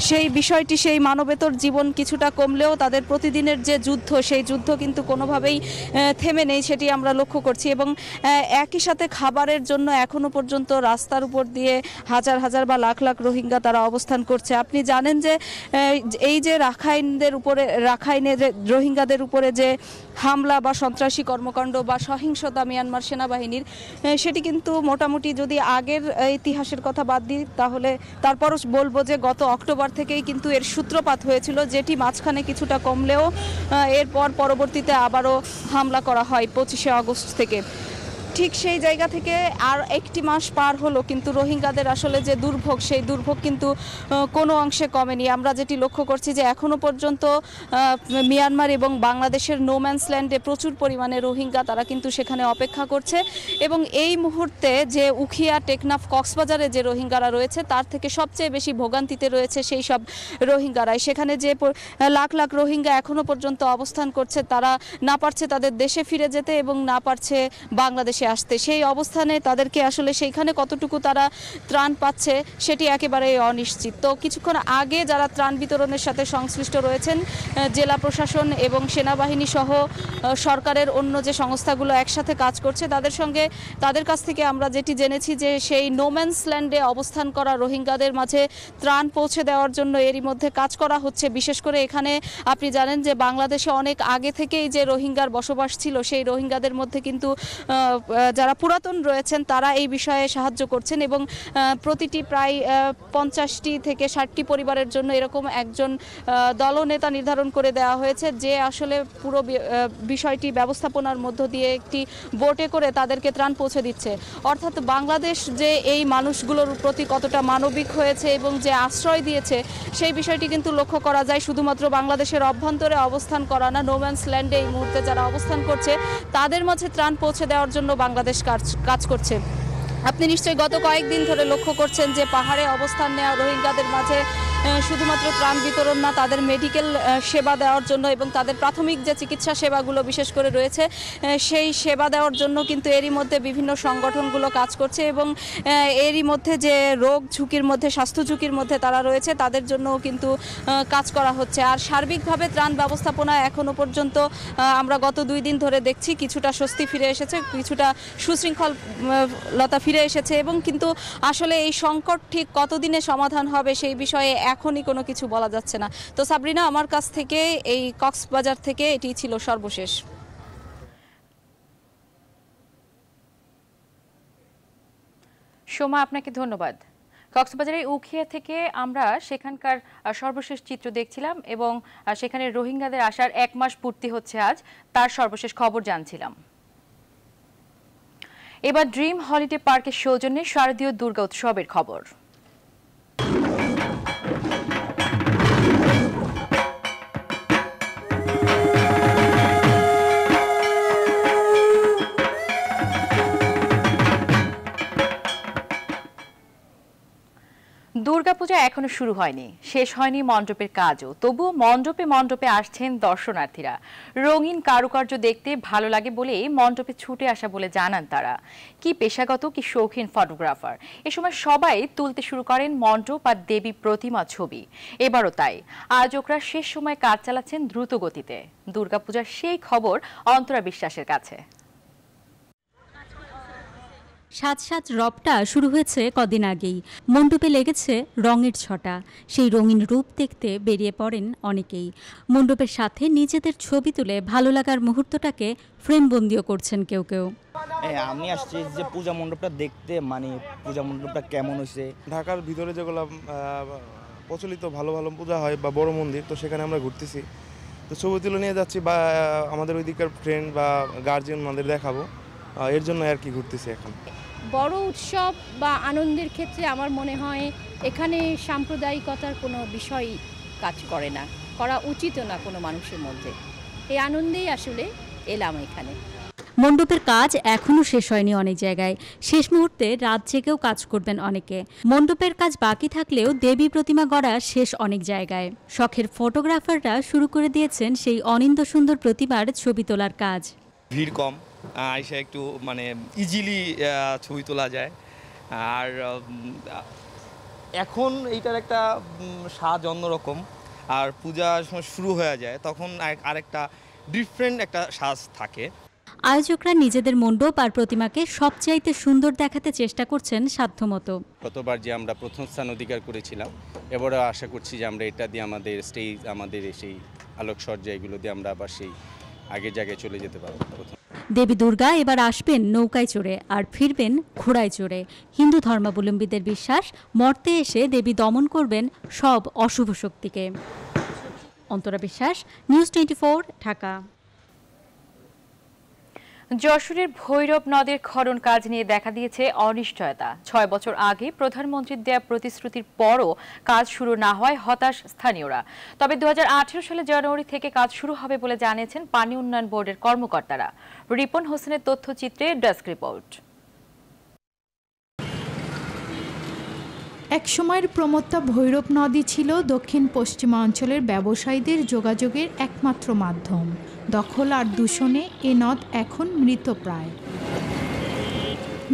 সেই বিষয়টি সেই মানবেতর জীবন কিছুটা কমলেও তাদের প্রতিদিনের যে যুদ্ধ সেই যুদ্ধ কিন্তু কোনোভাবেই থেমে নেই সেটি আমরা লক্ষ্য করছি এবং একই সাথে খাবারের জন্য এখনও পর্যন্ত রাস্তার উপর দিয়ে হাজার হাজার বা লাখ লাখ রোহিঙ্গা তারা অবস্থান করছে আপনি জানেন যে এই যে রাখাইনদের উপরে রাখাইনের রোহিঙ্গাদের উপরে যে হামলা বা সন্ত্রাসী কর্মকাণ্ড বা সহিংসতা মিয়ানমার সেনাবাহিনীর সেটি কিন্তু মোটামুটি যদি আগের ইতিহাসের কথা বাদ দিই তাহলে তারপরও বলবো যে গত অক্টোবর থেকেই কিন্তু এর সূত্রপাত হয়েছিল যেটি মাঝখানে কিছুটা কমলেও এরপর পরবর্তীতে আবারও হামলা করা হয় পঁচিশে আগস্ট থেকে ঠিক সেই জায়গা থেকে আর একটি মাস পার হলো কিন্তু রোহিঙ্গাদের আসলে যে দুর্ভোগ সেই দুর্ভোগ কিন্তু কোনো অংশে কমেনি আমরা যেটি লক্ষ্য করছি যে এখনও পর্যন্ত মিয়ানমার এবং বাংলাদেশের নোম্যান্স ল্যান্ডে প্রচুর পরিমাণে রোহিঙ্গা তারা কিন্তু সেখানে অপেক্ষা করছে এবং এই মুহূর্তে যে উখিয়া টেকনাফ কক্সবাজারে যে রোহিঙ্গারা রয়েছে তার থেকে সবচেয়ে বেশি ভোগান্তিতে রয়েছে সেই সব রোহিঙ্গারাই সেখানে যে লাখ লাখ রোহিঙ্গা এখনও পর্যন্ত অবস্থান করছে তারা না পারছে তাদের দেশে ফিরে যেতে এবং না পারছে বাংলাদেশে আসতে সেই অবস্থানে তাদেরকে আসলে সেইখানে কতটুকু তারা ত্রাণ পাচ্ছে সেটি একেবারে অনিশ্চিত তো কিছুক্ষণ আগে যারা ত্রাণ বিতরণের সাথে সংশ্লিষ্ট রয়েছেন জেলা প্রশাসন এবং সেনাবাহিনী সহ সরকারের অন্য যে সংস্থাগুলো একসাথে কাজ করছে তাদের সঙ্গে তাদের কাছ থেকে আমরা যেটি জেনেছি যে সেই নোম্যান্স ল্যান্ডে অবস্থান করা রোহিঙ্গাদের মাঝে ত্রাণ পৌঁছে দেওয়ার জন্য এরই মধ্যে কাজ করা হচ্ছে বিশেষ করে এখানে আপনি জানেন যে বাংলাদেশে অনেক আগে থেকেই যে রোহিঙ্গার বসবাস ছিল সেই রোহিঙ্গাদের মধ্যে কিন্তু যারা পুরাতন রয়েছেন তারা এই বিষয়ে সাহায্য করছেন এবং প্রতিটি প্রায় পঞ্চাশটি থেকে ষাটটি পরিবারের জন্য এরকম একজন দলনেতা নির্ধারণ করে দেওয়া হয়েছে যে আসলে পুরো বিষয়টি ব্যবস্থাপনার মধ্য দিয়ে একটি বোটে করে তাদেরকে ত্রাণ পৌঁছে দিচ্ছে অর্থাৎ বাংলাদেশ যে এই মানুষগুলোর প্রতি কতটা মানবিক হয়েছে এবং যে আশ্রয় দিয়েছে সেই বিষয়টি কিন্তু লক্ষ্য করা যায় শুধুমাত্র বাংলাদেশের অভ্যন্তরে অবস্থান করা না নোম্যান্স ল্যান্ডে এই মুহূর্তে যারা অবস্থান করছে তাদের মাঝে ত্রাণ পৌঁছে দেওয়ার জন্য বাংলাদেশ কাজ কাজ করছে আপনি নিশ্চয়ই গত কয়েকদিন ধরে লক্ষ্য করছেন যে পাহাড়ে অবস্থান নেওয়া রোহিঙ্গাদের মাঝে শুধুমাত্র ত্রাণ বিতরণ না তাদের মেডিকেল সেবা দেওয়ার জন্য এবং তাদের প্রাথমিক যে চিকিৎসা সেবাগুলো বিশেষ করে রয়েছে সেই সেবা দেওয়ার জন্য কিন্তু এরই মধ্যে বিভিন্ন সংগঠনগুলো কাজ করছে এবং এরই মধ্যে যে রোগ ঝুঁকির মধ্যে স্বাস্থ্য ঝুঁকির মধ্যে তারা রয়েছে তাদের জন্য কিন্তু কাজ করা হচ্ছে আর সার্বিকভাবে ত্রাণ ব্যবস্থাপনা এখনও পর্যন্ত আমরা গত দুই দিন ধরে দেখছি কিছুটা স্বস্তি ফিরে এসেছে কিছুটা সুশৃঙ্খলতা ফিরে এসেছে এবং কিন্তু আসলে এই সংকট ঠিক কতদিনে সমাধান হবে সেই বিষয়ে এখনই কোনো কিছু বলা যাচ্ছে না তো সাবরিনা আমার কাছ থেকে এই কক্সবাজার থেকে এটি ছিল সর্বশেষ সোমা আপনাকে ধন্যবাদ কক্সবাজারের উখিয়া থেকে আমরা সেখানকার সর্বশেষ চিত্র দেখছিলাম এবং সেখানে রোহিঙ্গাদের আসার এক মাস পূর্তি হচ্ছে আজ তার সর্বশেষ খবর জানছিলাম এবার ড্রিম হলিডে পার্কের সৌজন্যে শারদীয় দুর্গা উৎসবের খবর দুর্গাপূজা এখনো শুরু হয়নি শেষ হয়নি মণ্ডপের কাজও তবুও মণ্ডপে মণ্ডপে আসছেন দর্শনার্থীরা রঙিন কারুকার্য দেখতে ভালো লাগে বলে মণ্ডপে ছুটে আসা বলে জানান তারা কি পেশাগত কি শৌখিন ফটোগ্রাফার এ সময় সবাই তুলতে শুরু করেন মণ্ডপ আর দেবী প্রতিমা ছবি এবারও তাই আয়োজকরা শেষ সময় কাজ চালাচ্ছেন দ্রুত গতিতে দুর্গাপূজার সেই খবর অন্তরা বিশ্বাসের কাছে সাত সাত রবটা শুরু হয়েছে কদিন আগেই মণ্ডপে লেগেছে রঙের ছটা সেই রঙিন রূপ দেখতে বেরিয়ে পড়েন অনেকেই মণ্ডপের সাথে নিজেদের ছবি তুলে ভালো লাগার মুহূর্তটাকে ফ্রেমবন্দিও করছেন কেউ কেউ আমি আসছি যে পূজা মণ্ডপটা দেখতে মানে পূজা মণ্ডপটা কেমন হয়েছে ঢাকার ভিতরে যেগুলো প্রচলিত ভালো ভালো পূজা হয় বা বড় মন্দির তো সেখানে আমরা ঘুরতেছি তো ছবি তুলে নিয়ে যাচ্ছি বা আমাদের ওইদিককার ফ্রেন্ড বা গার্জিয়ান আমাদের দেখাবো এর জন্য আর কি ঘুরতেছি এখন বড় উৎসব বা আনন্দের ক্ষেত্রে আমার মনে হয় এখানে সাম্প্রদায়িকতার কোনো বিষয় কাজ করে না করা উচিতও না কোনো মানুষের মধ্যে এই আনন্দেই আসলে এলাম এখানে মণ্ডপের কাজ এখনও শেষ হয়নি অনেক জায়গায় শেষ মুহূর্তে রাত জেগেও কাজ করবেন অনেকে মণ্ডপের কাজ বাকি থাকলেও দেবী প্রতিমা গড়া শেষ অনেক জায়গায় শখের ফটোগ্রাফাররা শুরু করে দিয়েছেন সেই অনিন্দ সুন্দর প্রতিমার ছবি তোলার কাজ ভিড় কম এসে একটু মানে ইজিলি ছবি তোলা যায় আর এখন এইটার একটা স্বাদ অন্যরকম আর পূজা শুরু হয়ে যায় তখন আরেকটা ডিফারেন্ট একটা সাজ থাকে আয়োজকরা নিজেদের মণ্ডপ আর প্রতিমাকে সবচাইতে সুন্দর দেখাতে চেষ্টা করছেন সাধ্যমতো গতবার যে আমরা প্রথম স্থান অধিকার করেছিলাম এবারও আশা করছি যে আমরা এটা দিয়ে আমাদের স্টেজ আমাদের সেই আলোকসজ্জা এগুলো দিয়ে আমরা আবার সেই আগের জায়গায় চলে যেতে পারবো দেবী দুর্গা এবার আসবেন নৌকায় চড়ে আর ফিরবেন ঘোড়ায় চড়ে হিন্দু ধর্মাবলম্বীদের বিশ্বাস মর্তে এসে দেবী দমন করবেন সব অশুভ শক্তিকে অন্তরা বিশ্বাস নিউজ টোয়েন্টি ঢাকা যশোরের ভৈরব নদের খনন কাজ নিয়ে দেখা দিয়েছে অনিশ্চয়তা ছয় বছর আগে প্রধানমন্ত্রীর দেয়া প্রতিশ্রুতির পরও কাজ শুরু না হওয়ায় হতাশ স্থানীয়রা তবে দু সালে জানুয়ারি থেকে কাজ শুরু হবে বলে জানিয়েছেন পানি উন্নয়ন বোর্ডের কর্মকর্তারা রিপন হোসেনের তথ্যচিত্রে ডেস্ক রিপোর্ট একসময়ের প্রমত্তা ভৈরব নদী ছিল দক্ষিণ পশ্চিমাঞ্চলের ব্যবসায়ীদের যোগাযোগের একমাত্র মাধ্যম দখল আর দূষণে এ নদ এখন মৃতপ্রায়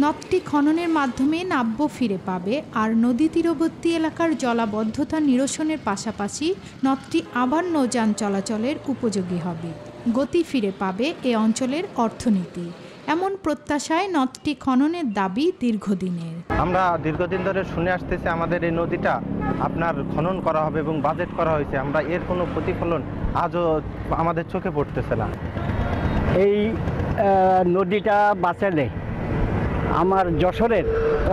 নদটি খননের মাধ্যমে নাব্য ফিরে পাবে আর নদী তীরবর্তী এলাকার জলাবদ্ধতা নিরসনের পাশাপাশি নদটি আবার নৌযান চলাচলের উপযোগী হবে গতি ফিরে পাবে এ অঞ্চলের অর্থনীতি এমন প্রত্যাশায় নদটি খননের দাবি দীর্ঘদিনের আমরা দীর্ঘদিন ধরে শুনে আসতেছি আমাদের এই নদীটা আপনার খনন করা হবে এবং বাজেট করা হয়েছে আমরা এর কোনো প্রতিফলন আজও আমাদের চোখে পড়তেছে না এই নদীটা বাঁচালে আমার যশোরের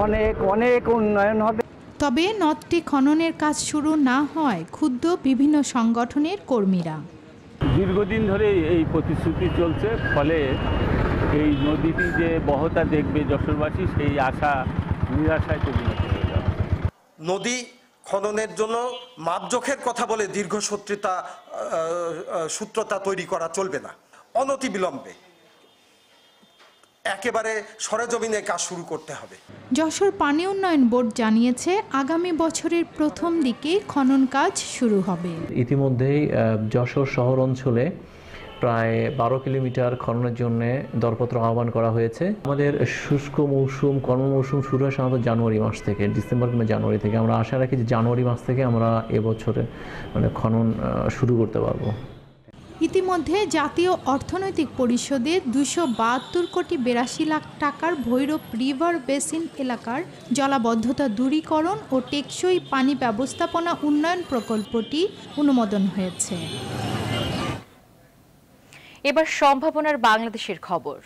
অনেক অনেক উন্নয়ন হবে তবে নদটি খননের কাজ শুরু না হয় ক্ষুদ্র বিভিন্ন সংগঠনের কর্মীরা দীর্ঘদিন ধরে এই প্রতিশ্রুতি চলছে ফলে এই নদীটি যে বহতা দেখবে যশোরবাসী সেই আশা নিরাশায় তৈরি নদী খননের জন্য মাপজোখের কথা বলে দীর্ঘসূত্রিতা সূত্রতা তৈরি করা চলবে না অনতি বিলম্বে একেবারে সরেজমিনে কাজ শুরু করতে হবে যশোর পানি উন্নয়ন বোর্ড জানিয়েছে আগামী বছরের প্রথম দিকে খনন কাজ শুরু হবে ইতিমধ্যেই যশোর শহর অঞ্চলে প্রায় বারো কিলোমিটার খননের জন্য দরপত্র আহ্বান করা হয়েছে আমাদের শুষ্ক মৌসুম কর্ম মৌসুম শুরু হয় সাধারণত জানুয়ারি মাস থেকে ডিসেম্বর কিংবা জানুয়ারি থেকে আমরা আশা রাখি যে জানুয়ারি মাস থেকে আমরা এবছরে মানে খনন শুরু করতে পারবো ইতিমধ্যে জাতীয় অর্থনৈতিক পরিষদে দুশো বাহাত্তর কোটি বিরাশি লাখ টাকার ভৈরব রিভার বেসিন এলাকার জলাবদ্ধতা দূরীকরণ ও টেকসই পানি ব্যবস্থাপনা উন্নয়ন প্রকল্পটি অনুমোদন হয়েছে এবার সম্ভাবনার বাংলাদেশের খবর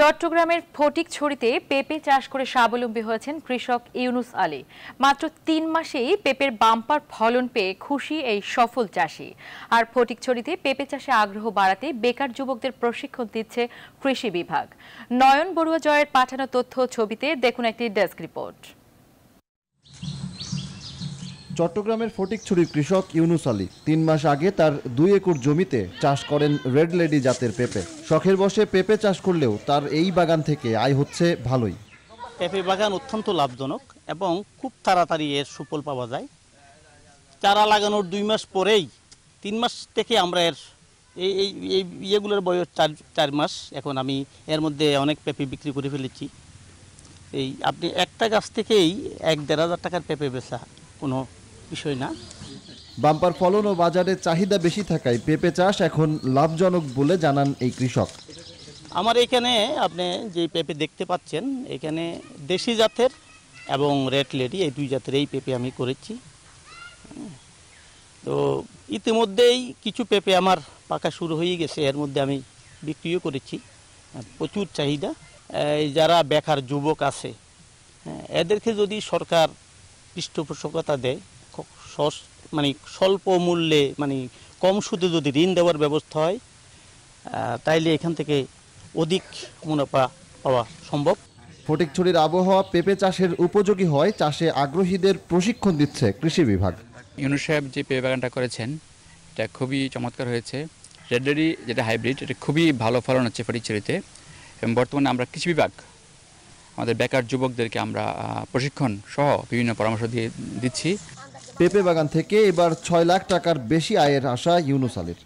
চট্টগ্রামের ফটিকছড়িতে পেঁপে চাষ করে স্বাবলম্বী হয়েছেন কৃষক ইউনুস আলী মাত্র তিন মাসেই পেঁপের বাম্পার ফলন পেয়ে খুশি এই সফল চাষি আর ফটিকছড়িতে পেঁপে চাষে আগ্রহ বাড়াতে বেকার যুবকদের প্রশিক্ষণ দিচ্ছে কৃষি বিভাগ নয়ন বড়ুয়া জয়ের পাঠানো তথ্য ছবিতে দেখুন একটি ডেস্ক রিপোর্ট চট্টগ্রামের ফটিকছড়ির কৃষক ইউনুস আলী তিন মাস আগে তার দুই একর জমিতে চাষ করেন রেড লেডি জাতের পেঁপে শখের বসে পেঁপে চাষ করলেও তার এই বাগান থেকে আয় হচ্ছে ভালোই পেঁপে বাগান অত্যন্ত লাভজনক এবং খুব তাড়াতাড়ি এর সুফল পাওয়া যায় চারা লাগানোর দুই মাস পরেই তিন মাস থেকে আমরা এর এই এই ইয়েগুলোর বয়স চার চার মাস এখন আমি এর মধ্যে অনেক পেঁপে বিক্রি করে ফেলেছি এই আপনি একটা গাছ থেকেই এক দেড় হাজার টাকার পেঁপে বেচা কোনো বিষয় না বাম্পার ফলন ও বাজারে চাহিদা বেশি থাকায় পেঁপে চাষ এখন লাভজনক বলে জানান এই কৃষক আমার এখানে আপনি যে পেঁপে দেখতে পাচ্ছেন এখানে দেশি জাতের এবং রেড লেডি এই দুই জাতের এই পেঁপে আমি করেছি তো ইতিমধ্যেই কিছু পেঁপে আমার পাকা শুরু হয়ে গেছে এর মধ্যে আমি বিক্রিও করেছি প্রচুর চাহিদা যারা বেকার যুবক আছে হ্যাঁ, এদেরকে যদি সরকার পৃষ্ঠপোষকতা দেয় মানে স্বল্প মূল্যে মানে কম সুদে যদি ঋণ দেওয়ার ব্যবস্থা হয় তাইলে এখান থেকে অধিক মুনাফা পাওয়া সম্ভব ফটিকছড়ির আবহাওয়া পেঁপে চাষের উপযোগী হয় চাষে আগ্রহীদের প্রশিক্ষণ দিচ্ছে কৃষি বিভাগ ইউনু সাহেব যে পেঁপে বাগানটা করেছেন এটা খুবই চমৎকার হয়েছে রেডেরি যেটা হাইব্রিড এটা খুবই ভালো ফলন হচ্ছে ফটিকছড়িতে এবং বর্তমানে আমরা কৃষি বিভাগ আমাদের বেকার যুবকদেরকে আমরা প্রশিক্ষণ সহ বিভিন্ন পরামর্শ দিয়ে দিচ্ছি পেঁপে বাগান থেকে এবার ছয় লাখ টাকার বেশি আয়ের আশা ইউনুস আলীর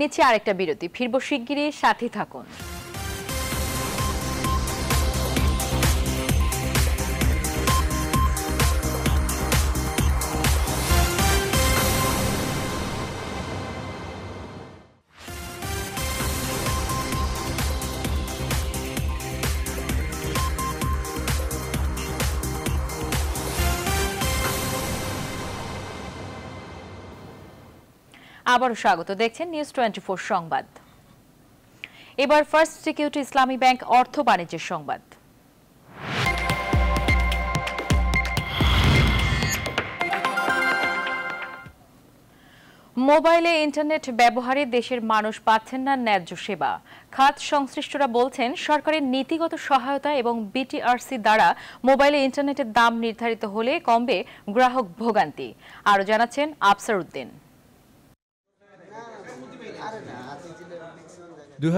নিচে আরেকটা বিরতি ফিরব শিগগিরই সাথে থাকুন আবারও স্বাগত দেখছেন নিউজ টোয়েন্টি সংবাদ এবার ফার্স্ট সিকিউরিটি ইসলামী ব্যাংক অর্থ বাণিজ্যের সংবাদ মোবাইলে ইন্টারনেট ব্যবহারে দেশের মানুষ পাচ্ছেন না ন্যায্য সেবা খাত সংশ্লিষ্টরা বলছেন সরকারের নীতিগত সহায়তা এবং বিটিআরসি দ্বারা মোবাইলে ইন্টারনেটের দাম নির্ধারিত হলে কমবে গ্রাহক ভোগান্তি আরও জানাচ্ছেন আফসার উদ্দিন দুই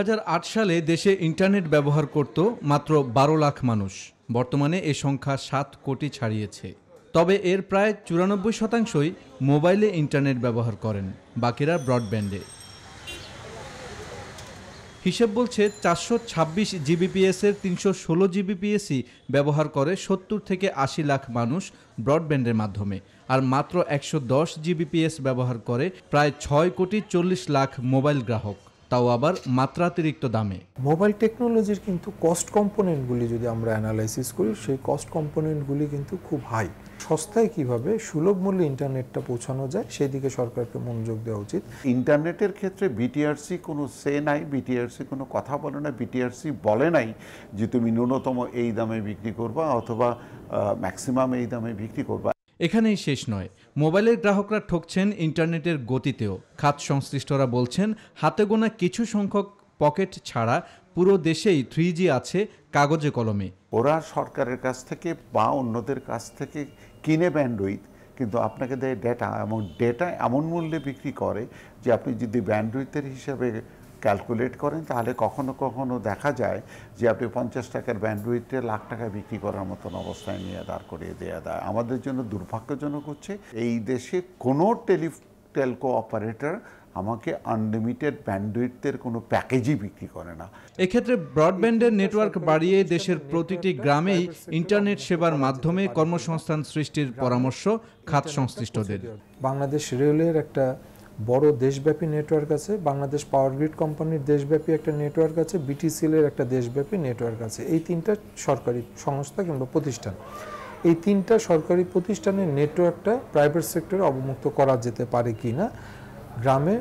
সালে দেশে ইন্টারনেট ব্যবহার করত মাত্র বারো লাখ মানুষ বর্তমানে এ সংখ্যা সাত কোটি ছাড়িয়েছে তবে এর প্রায় চুরানব্বই শতাংশই মোবাইলে ইন্টারনেট ব্যবহার করেন বাকিরা ব্রডব্যান্ডে হিসেব বলছে চারশো ছাব্বিশ জিবিপিএসের তিনশো ষোলো জিবিপিএসই ব্যবহার করে সত্তর থেকে আশি লাখ মানুষ ব্রডব্যান্ডের মাধ্যমে আর মাত্র একশো দশ জিবিপিএস ব্যবহার করে প্রায় ছয় কোটি চল্লিশ লাখ মোবাইল গ্রাহক তাও আবার মাত্রাতিরিক্ত দামে মোবাইল টেকনোলজির কিন্তু কস্ট কম্পোনেন্টগুলি যদি আমরা অ্যানালাইসিস করি সেই কস্ট কম্পোনেন্টগুলি কিন্তু খুব হাই সস্তায় কিভাবে সুলভ মূল্যে ইন্টারনেটটা পৌঁছানো যায় সেই দিকে সরকারকে মনোযোগ দেওয়া উচিত ইন্টারনেটের ক্ষেত্রে বিটিআরসি কোনো সে নাই বিটিআরসি কোনো কথা বলে না বিটিআরসি বলে নাই যে তুমি ন্যূনতম এই দামে বিক্রি করবা অথবা ম্যাক্সিমাম এই দামে বিক্রি করবা এখানেই শেষ নয় মোবাইলের গ্রাহকরা ঠকছেন ইন্টারনেটের গতিতেও খাত সংশ্লিষ্টরা বলছেন হাতে গোনা কিছু সংখ্যক পকেট ছাড়া পুরো দেশেই থ্রি আছে কাগজে কলমে ওরা সরকারের কাছ থেকে বা অন্যদের কাছ থেকে কিনে ব্যান্ডউইথ কিন্তু আপনাকে দেয় ডেটা এবং ডেটা এমন মূল্যে বিক্রি করে যে আপনি যদি ব্যান্ডউইথের হিসাবে ক্যালকুলেট করেন তাহলে কখনো কখনো দেখা যায় যে আপনি পঞ্চাশ টাকার ব্যান্ডউইথে লাখ টাকা বিক্রি করার মতন অবস্থায় নিয়ে দাঁড় করিয়ে দেওয়া দেয় আমাদের জন্য দুর্ভাগ্যজনক হচ্ছে এই দেশে কোনো টেলি টেলকো অপারেটর আমাকে আনলিমিটেড ব্যান্ডউইথের কোনো প্যাকেজই বিক্রি করে না এক্ষেত্রে ব্রডব্যান্ডের নেটওয়ার্ক বাড়িয়ে দেশের প্রতিটি গ্রামেই ইন্টারনেট সেবার মাধ্যমে কর্মসংস্থান সৃষ্টির পরামর্শ খাত সংশ্লিষ্টদের বাংলাদেশ রেলের একটা বড় দেশব্যাপী নেটওয়ার্ক আছে বাংলাদেশ পাওয়ার গ্রিড কোম্পানির দেশব্যাপী একটা নেটওয়ার্ক আছে বিটিসিএলের একটা দেশব্যাপী নেটওয়ার্ক আছে এই তিনটা সরকারি সংস্থা কিংবা প্রতিষ্ঠান এই তিনটা সরকারি প্রতিষ্ঠানের নেটওয়ার্কটা প্রাইভেট সেক্টরে অবমুক্ত করা যেতে পারে কি না গ্রামে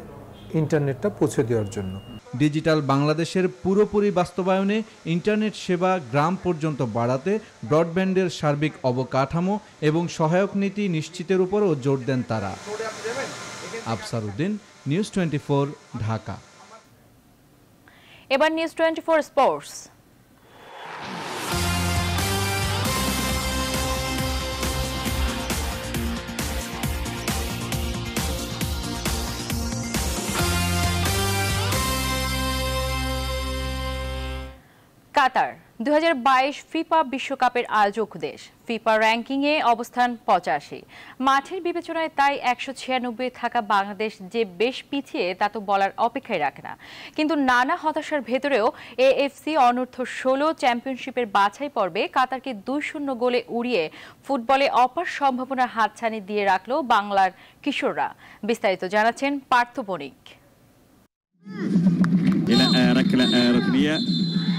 ইন্টারনেটটা পৌঁছে দেওয়ার জন্য ডিজিটাল বাংলাদেশের পুরোপুরি বাস্তবায়নে ইন্টারনেট সেবা গ্রাম পর্যন্ত বাড়াতে ব্রডব্যান্ডের সার্বিক অবকাঠামো এবং সহায়ক নীতি নিশ্চিতের উপরও জোর দেন তারা আফসার নিউজ টোয়েন্টি ঢাকা এবার news twenty sports Qatar 2022 FIFA বিশ্বকাপের আয়োজক দেশ ফিফা র্যাঙ্কিংয়ে অবস্থান পঁচাশি মাঠের বিবেচনায় তাই একশো ছিয়ানব্বই থাকা বাংলাদেশ যে বেশ পিছিয়ে তা তো বলার অপেক্ষায় রাখে না কিন্তু নানা হতাশার ভেতরেও এএফসি অনূর্ধ্ব ষোলো চ্যাম্পিয়নশিপের বাছাই পর্বে কাতারকে দুই শূন্য গোলে উড়িয়ে ফুটবলে অপার সম্ভাবনার হাতছানি দিয়ে রাখলো বাংলার কিশোররা বিস্তারিত জানাচ্ছেন পার্থ বণিক ركله ركنيه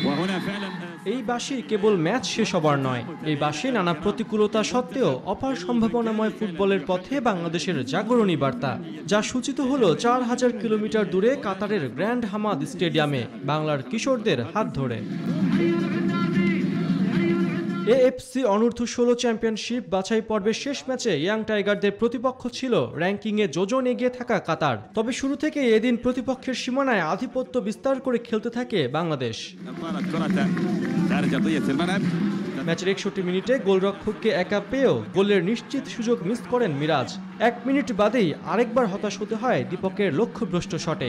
وهنا فعلا এই বাসে কেবল ম্যাচ শেষ হবার নয় এই বাসে নানা প্রতিকূলতা সত্ত্বেও অপার সম্ভাবনাময় ফুটবলের পথে বাংলাদেশের জাগরণী বার্তা যা সূচিত হলো চার হাজার কিলোমিটার দূরে কাতারের গ্র্যান্ড হামাদ স্টেডিয়ামে বাংলার কিশোরদের হাত ধরে এএফসি অনূর্ধ্ব ষোলো চ্যাম্পিয়নশিপ বাছাই পর্বের শেষ ম্যাচে ইয়াং টাইগারদের প্রতিপক্ষ ছিল র্যাঙ্কিংয়ে যোজন এগিয়ে থাকা কাতার তবে শুরু থেকে এদিন প্রতিপক্ষের সীমানায় আধিপত্য বিস্তার করে খেলতে থাকে বাংলাদেশ ম্যাচের একষট্টি মিনিটে গোলরক্ষককে একা পেয়েও গোলের নিশ্চিত সুযোগ মিস করেন মিরাজ এক মিনিট বাদেই আরেকবার হতাশ হতে হয় দীপকের লক্ষ্যভ্রষ্ট শটে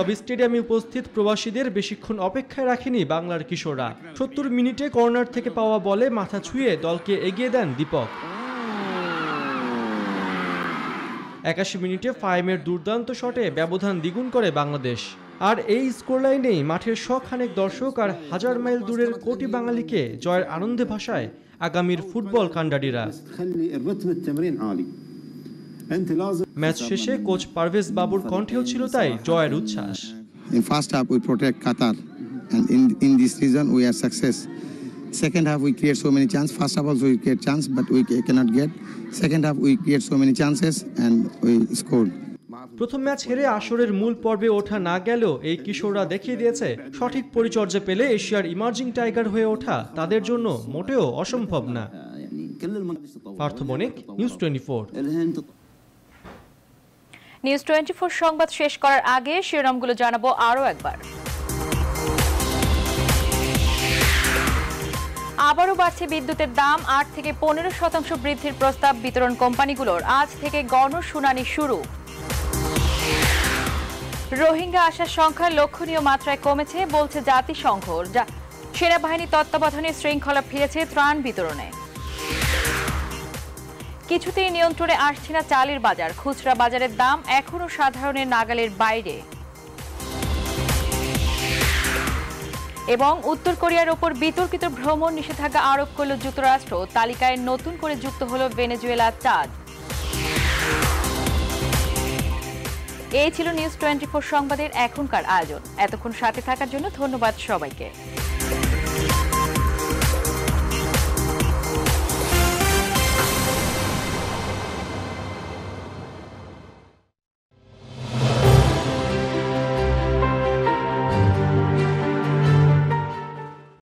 তবে স্টেডিয়ামে উপস্থিত প্রবাসীদের বেশিক্ষণ অপেক্ষায় রাখেনি বাংলার কিশোররা সত্তর মিনিটে কর্নার থেকে পাওয়া বলে মাথা ছুঁয়ে দলকে এগিয়ে দেন দীপক একাশি মিনিটে ফাইমের দুর্দান্ত শটে ব্যবধান দ্বিগুণ করে বাংলাদেশ আর এই স্কোরলাইনেই মাঠের শখানেক দর্শক আর হাজার মাইল দূরের কোটি বাঙালিকে জয়ের আনন্দে ভাষায় আগামীর ফুটবল কাণ্ডারিরা ম্যাচ শেষে কোচ পারভেজ বাবুর কণ্ঠেও ছিল তাই জয়ের উচ্ছ্বাস first half we protect Qatar in this season we are success second half we create so many chance first half also we create chance but we cannot get second half we create so many chances and we score প্রথম match হেরে আসরের মূল পর্বে ওঠা না গেলেও এই কিশোররা দেখিয়ে দিয়েছে সঠিক পরিচর্যা পেলে এশিয়ার ইমার্জিং টাইগার হয়ে ওঠা তাদের জন্য মোটেও অসম্ভব না Partha Banik news twenty four news twenty সংবাদ শেষ করার আগে শিরোনামগুলো জানাবো আরও একবার আবারও বাড়ছে বিদ্যুতের দাম আট থেকে পনেরো শতাংশ বৃদ্ধির প্রস্তাব বিতরণ কোম্পানিগুলোর আজ থেকে গণশুনানি শুরু রোহিঙ্গা আসার সংখ্যা লক্ষণীয় মাত্রায় কমেছে বলছে জাতিসংঘ সেনাবাহিনী তত্ত্বাবধানে শৃঙ্খলা ফিরেছে ত্রাণ বিতরণে কিছুতেই নিয়ন্ত্রণে আসছে না চালের বাজার খুচরা বাজারের দাম এখনও সাধারণের নাগালের বাইরে এবং উত্তর কোরিয়ার ওপর বিতর্কিত ভ্রমণ নিষেধাজ্ঞা আরোপ করল যুক্তরাষ্ট্র তালিকায় নতুন করে যুক্ত হল ভেনেজুয়েলা চাঁদ এই ছিল নিউজ টোয়েন্টি সংবাদের এখনকার আয়োজন এতক্ষণ সাথে থাকার জন্য ধন্যবাদ সবাইকে